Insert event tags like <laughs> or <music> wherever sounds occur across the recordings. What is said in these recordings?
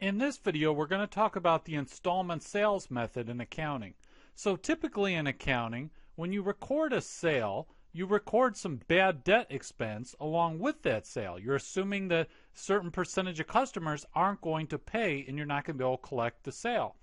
In this video, we're going to talk about the installment sales method in accounting. So typically in accounting, when you record a sale, you record some bad debt expense along with that sale. You're assuming that certain percentage of customers aren't going to pay and you're not going to be able to collect the sale.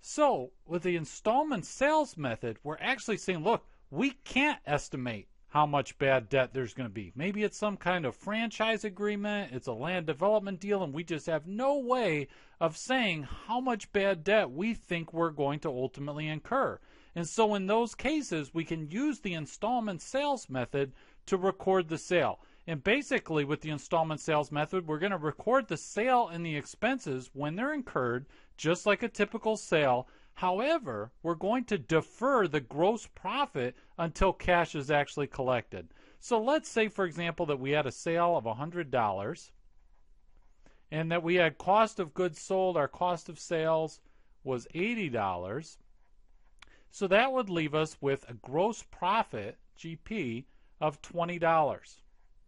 So with the installment sales method, we're actually saying, look, we can't estimate how much bad debt there's going to be. Maybe it's some kind of franchise agreement, it's a land development deal, and we just have no way of saying how much bad debt we think we're going to ultimately incur. And so, in those cases, we can use the installment sales method to record the sale. And basically, with the installment sales method, we're going to record the sale and the expenses when they're incurred, just like a typical sale. However, we're going to defer the gross profit until cash is actually collected. So let's say, for example, that we had a sale of $100 and that we had cost of goods sold, our cost of sales was $80. So that would leave us with a gross profit, GP, of $20,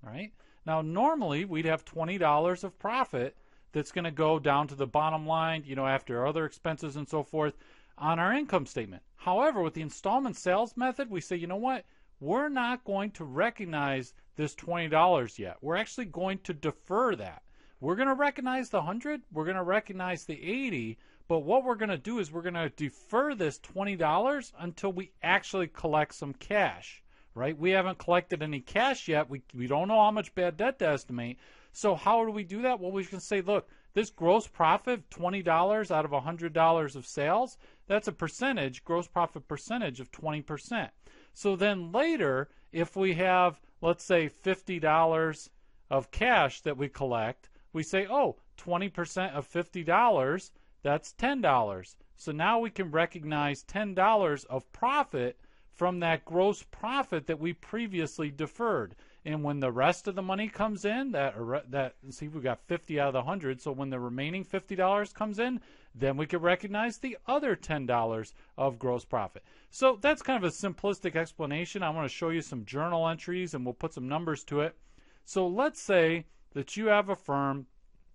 right? Now, normally we'd have $20 of profit that's going to go down to the bottom line, you know, after other expenses and so forth on our income statement. However, with the installment sales method, we say, you know what? We're not going to recognize this $20 yet. We're actually going to defer that. We're going to recognize the 100, we're going to recognize the 80, but what we're going to do is we're going to defer this $20 until we actually collect some cash, right? We haven't collected any cash yet. We, we don't know how much bad debt to estimate. So how do we do that? Well, we can say, look, this gross profit, $20 out of $100 of sales, that's a percentage, gross profit percentage of 20%. So then later, if we have, let's say, $50 of cash that we collect, we say, oh, 20% of $50, that's $10. So now we can recognize $10 of profit from that gross profit that we previously deferred. And when the rest of the money comes in, that that see we got 50 out of the 100, so when the remaining $50 comes in, then we could recognize the other $10 of gross profit. So that's kind of a simplistic explanation. I want to show you some journal entries and we'll put some numbers to it. So let's say that you have a firm,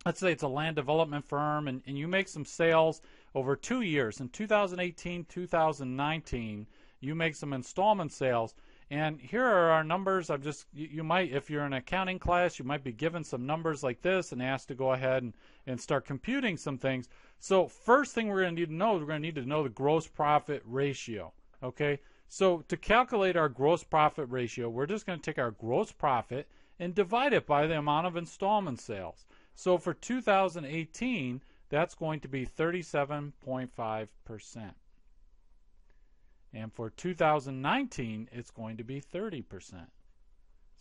let's say it's a land development firm and, and you make some sales over 2 years in 2018, 2019, you make some installment sales and here are our numbers. i am just you, you, might, if you're in accounting class, you might be given some numbers like this and asked to go ahead and, and start computing some things. So first thing we're going to need to know is we're going to need to know the gross profit ratio. Okay. So to calculate our gross profit ratio, we're just going to take our gross profit and divide it by the amount of installment sales. So for 2018, that's going to be 37.5 percent. And for 2019, it's going to be 30%.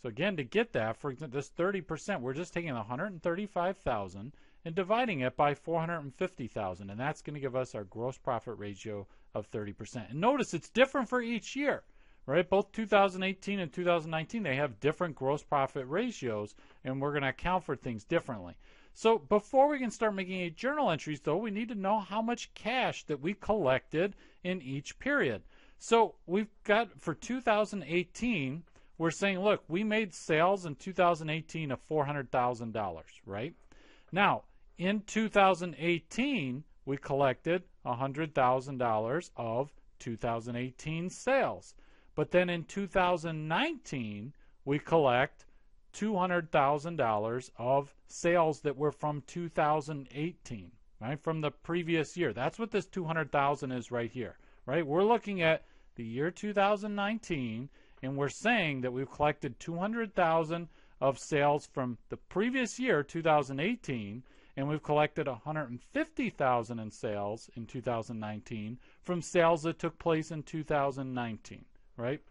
So again, to get that, for this 30%, we're just taking 135,000 and dividing it by 450,000, and that's going to give us our gross profit ratio of 30%. And notice it's different for each year, right? Both 2018 and 2019, they have different gross profit ratios, and we're going to account for things differently. So before we can start making any journal entries, though, we need to know how much cash that we collected in each period. So we've got for 2018, we're saying, look, we made sales in 2018 of $400,000, right? Now, in 2018, we collected $100,000 of 2018 sales. But then in 2019, we collect $200,000 of sales that were from 2018, right? From the previous year. That's what this 200,000 is right here right? We're looking at the year 2019, and we're saying that we've collected 200,000 of sales from the previous year, 2018, and we've collected 150,000 in sales in 2019 from sales that took place in 2019, right?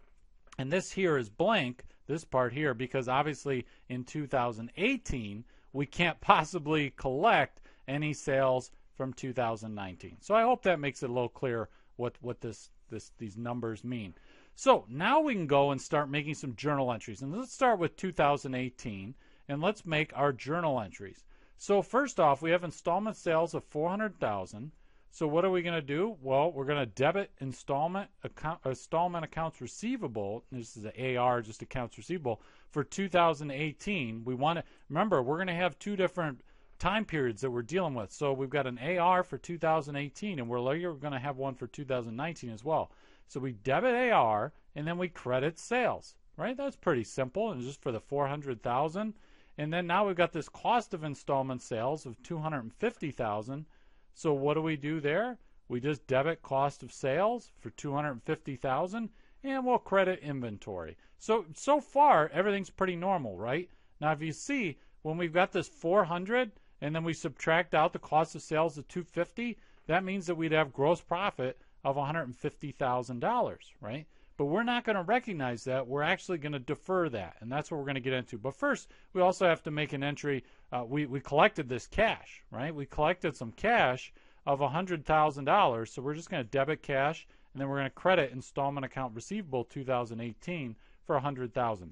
And this here is blank, this part here, because obviously in 2018, we can't <laughs> possibly collect any sales from 2019. So I hope that makes it a little clearer what what this this these numbers mean. So now we can go and start making some journal entries, and let's start with 2018, and let's make our journal entries. So first off, we have installment sales of 400,000. So what are we going to do? Well, we're going to debit installment account, installment accounts receivable. This is an AR, just accounts receivable for 2018. We want to remember we're going to have two different time periods that we're dealing with. So we've got an AR for 2018, and we're going to have one for 2019 as well. So we debit AR and then we credit sales, right? That's pretty simple, and just for the 400,000. And then now we've got this cost of installment sales of 250,000. So what do we do there? We just debit cost of sales for 250,000 and we'll credit inventory. So so far everything's pretty normal, right? Now if you see when we've got this 400 and then we subtract out the cost of sales of 250, that means that we'd have gross profit of $150,000, right? But we're not going to recognize that. We're actually going to defer that, and that's what we're going to get into. But first, we also have to make an entry. Uh, we, we collected this cash, right? We collected some cash of $100,000, so we're just going to debit cash, and then we're going to credit installment account receivable 2018 for 100000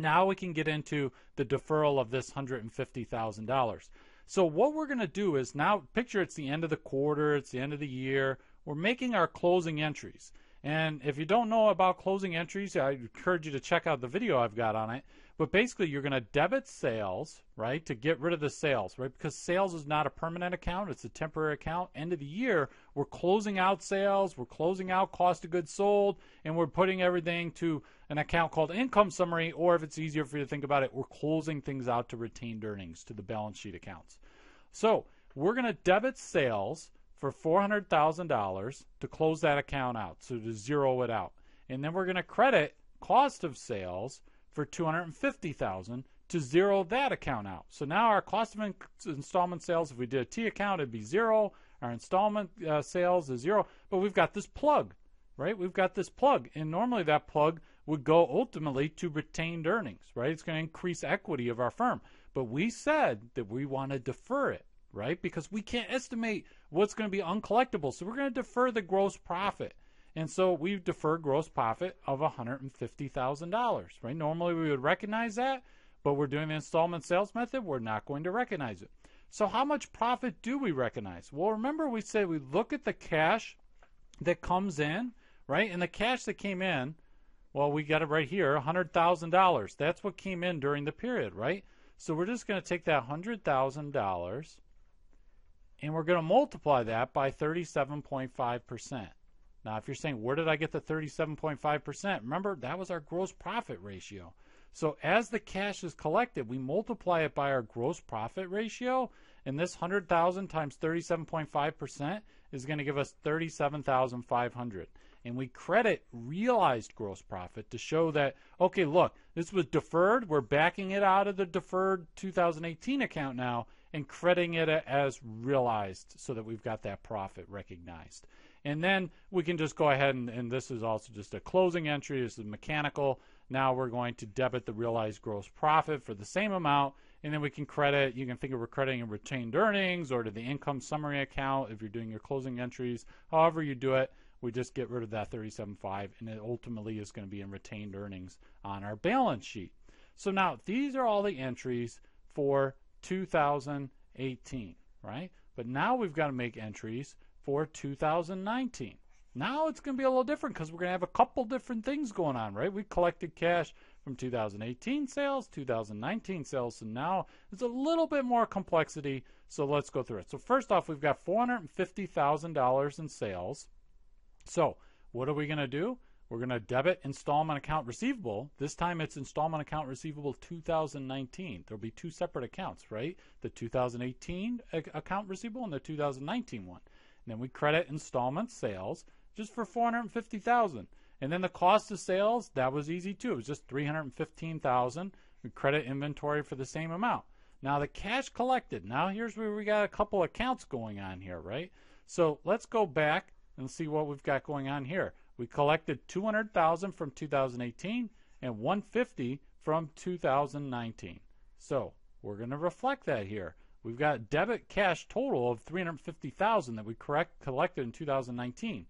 now we can get into the deferral of this $150,000. So what we're going to do is now picture it's the end of the quarter, it's the end of the year. We're making our closing entries. And if you don't know about closing entries, I encourage you to check out the video I've got on it. But basically, you're going to debit sales, right, to get rid of the sales, right? Because sales is not a permanent account, it's a temporary account. End of the year, we're closing out sales, we're closing out cost of goods sold, and we're putting everything to an account called income summary, or if it's easier for you to think about it, we're closing things out to retained earnings to the balance sheet accounts. So we're going to debit sales for $400,000 to close that account out, so to zero it out. And then we're going to credit cost of sales for 250,000 to zero that account out. So now our cost of in- installment sales, if we did a T account, it'd be zero. Our installment uh, sales is zero, but we've got this plug, right? We've got this plug, and normally that plug would go ultimately to retained earnings, right? It's going to increase equity of our firm, but we said that we want to defer it right? Because we can't estimate what's going to be uncollectible. So we're going to defer the gross profit. And so we defer gross profit of $150,000, right? Normally we would recognize that, but we're doing the installment sales method. We're not going to recognize it. So how much profit do we recognize? Well, remember we said we look at the cash that comes in, right? And the cash that came in, well, we got it right here, $100,000. That's what came in during the period, right? So we're just going to take that $100,000 and we're going to multiply that by 37.5%. Now, if you're saying, where did I get the 37.5%? Remember, that was our gross profit ratio. So as the cash is collected, we multiply it by our gross profit ratio, and this 100,000 times 37.5% is going to give us 37,500. And we credit realized gross profit to show that, okay, look, this was deferred. We're backing it out of the deferred 2018 account now, and crediting it as realized so that we've got that profit recognized. And then we can just go ahead and, and this is also just a closing entry. This is mechanical. Now we're going to debit the realized gross profit for the same amount, and then we can credit. You can think of crediting retained earnings or to the income summary account if you're doing your closing entries. However you do it, we just get rid of that 37.5, and it ultimately is going to be in retained earnings on our balance sheet. So now these are all the entries for 2018, right? But now we've got to make entries for 2019. Now it's going to be a little different because we're going to have a couple different things going on, right? We collected cash from 2018 sales, 2019 sales, so now it's a little bit more complexity. So let's go through it. So first off, we've got $450,000 in sales. So what are we going to do? We're going to debit installment account receivable. This time it's installment account receivable 2019. There'll be two separate accounts, right? The 2018 account receivable and the 2019 one. And then we credit installment sales just for 450,000. And then the cost of sales, that was easy too. It was just 315,000. We credit inventory for the same amount. Now the cash collected. Now here's where we got a couple accounts going on here, right? So let's go back and see what we've got going on here. We collected 200,000 from 2018 and 150 from 2019. So we're going to reflect that here. We've got debit cash total of 350,000 that we correct collected in 2019.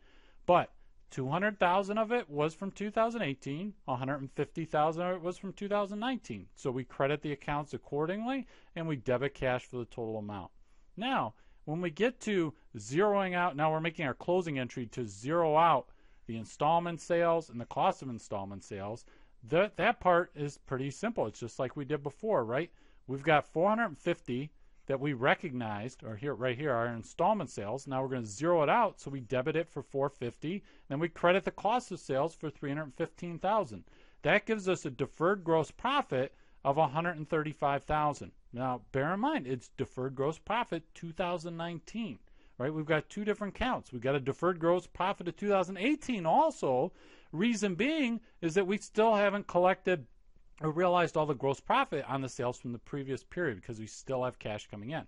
But 200,000 of it was from 2018, 150,000 of it was from 2019. So we credit the accounts accordingly and we debit cash for the total amount. Now, when we get to zeroing out, now we're making our closing entry to zero out the installment sales and the cost of installment sales. That, that part is pretty simple. It's just like we did before, right? We've got 450 that we recognized, or here, right here, our installment sales. Now we're going to zero it out, so we debit it for 450, then we credit the cost of sales for 315,000. That gives us a deferred gross profit of 135,000. Now, bear in mind, it's deferred gross profit 2019 right? We've got two different counts. We've got a deferred gross profit of 2018 also. Reason being is that we still haven't collected or realized all the gross profit on the sales from the previous period because we still have cash coming in.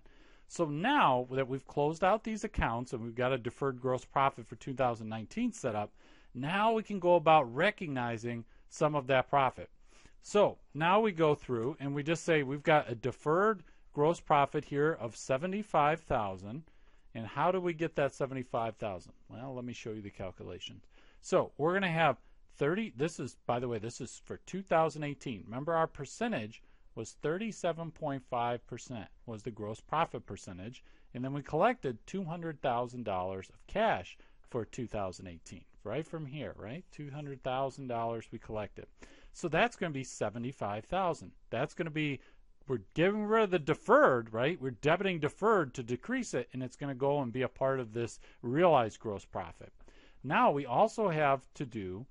So now that we've closed out these accounts and we've got a deferred gross profit for 2019 set up, now we can go about recognizing some of that profit. So now we go through and we just say we've got a deferred gross profit here of 75,000 and how do we get that 75,000? Well, let me show you the calculations. So we're going to have 30, this is, by the way, this is for 2018. Remember our percentage was 37.5% was the gross profit percentage. And then we collected $200,000 of cash for 2018, right from here, right? $200,000 we collected. So that's going to be 75,000. That's going to be we're getting rid of the deferred, right? We're debiting deferred to decrease it, and it's going to go and be a part of this realized gross profit. Now we also have to do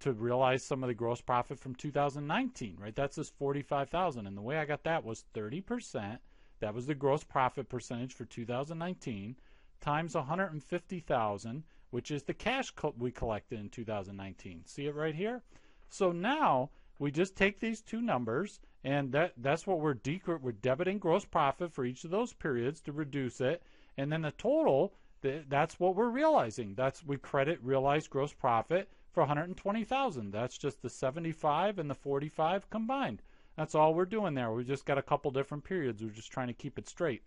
to realize some of the gross profit from 2019, right? That's this 45,000. And the way I got that was 30%, that was the gross profit percentage for 2019 times 150,000, which is the cash co we collected in 2019. See it right here? So now we just take these two numbers and that that's what we're we're debiting gross profit for each of those periods to reduce it, and then the total th- that's what we're realizing. That's we credit realized gross profit for 120,000. That's just the 75 and the 45 combined. That's all we're doing there. We just got a couple different periods. We're just trying to keep it straight.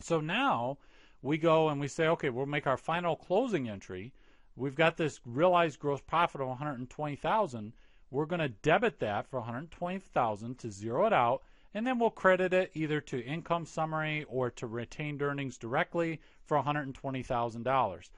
So now we go and we say, okay, we'll make our final closing entry. We've got this realized gross profit of 120,000 we're going to debit that for 120,000 to zero it out, and then we'll credit it either to income summary or to retained earnings directly for $120,000.